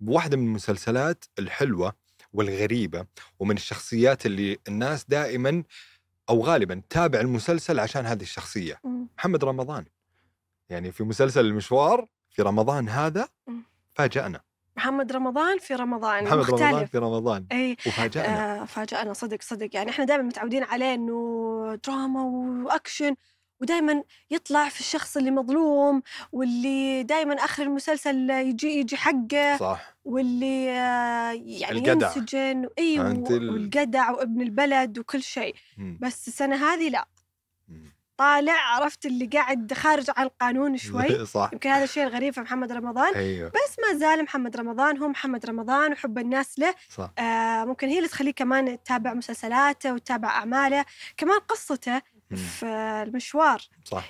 بواحدة من المسلسلات الحلوة والغريبة ومن الشخصيات اللي الناس دائما أو غالبا تابع المسلسل عشان هذه الشخصية مم. محمد رمضان يعني في مسلسل المشوار في رمضان هذا فاجأنا محمد رمضان في رمضان محمد مختلف. رمضان في رمضان اي وفاجأنا آه فاجأنا صدق صدق يعني احنا دائما متعودين عليه انه دراما واكشن ودائما يطلع في الشخص اللي مظلوم واللي دائما اخر المسلسل يجي يجي حقه صح واللي آه، يعني الجدع. ينسجن ايوه والجدع وابن البلد وكل شيء بس السنه هذه لا طالع عرفت اللي قاعد خارج عن القانون شوي صح يمكن هذا الشيء الغريب في محمد رمضان أيوه. بس ما زال محمد رمضان هو محمد رمضان وحب الناس له صح. آه ممكن هي اللي تخليه كمان تتابع مسلسلاته وتتابع اعماله كمان قصته في المشوار صح